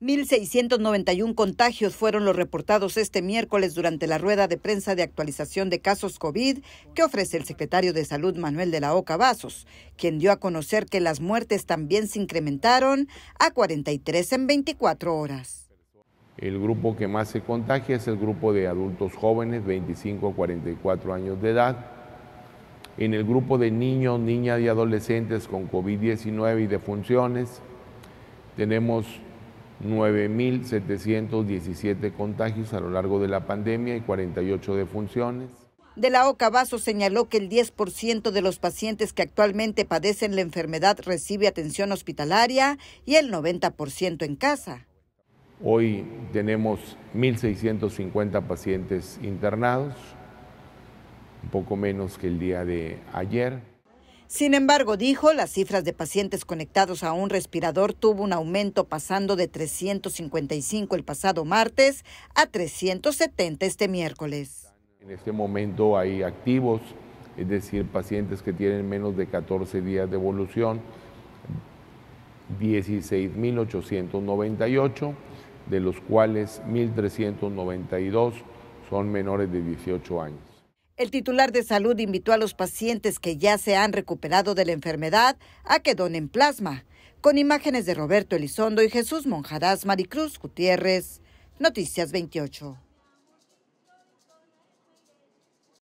1.691 contagios fueron los reportados este miércoles durante la rueda de prensa de actualización de casos COVID que ofrece el secretario de Salud Manuel de la Oca Vasos, quien dio a conocer que las muertes también se incrementaron a 43 en 24 horas. El grupo que más se contagia es el grupo de adultos jóvenes, 25 a 44 años de edad. En el grupo de niños, niñas y adolescentes con COVID-19 y defunciones, tenemos 9.717 contagios a lo largo de la pandemia y 48 defunciones. De la OCA Vaso señaló que el 10% de los pacientes que actualmente padecen la enfermedad recibe atención hospitalaria y el 90% en casa. Hoy tenemos 1.650 pacientes internados, un poco menos que el día de ayer. Sin embargo, dijo, las cifras de pacientes conectados a un respirador tuvo un aumento pasando de 355 el pasado martes a 370 este miércoles. En este momento hay activos, es decir, pacientes que tienen menos de 14 días de evolución, 16.898, de los cuales 1.392 son menores de 18 años. El titular de salud invitó a los pacientes que ya se han recuperado de la enfermedad a que donen plasma, con imágenes de Roberto Elizondo y Jesús Monjadas, Maricruz Gutiérrez. Noticias 28.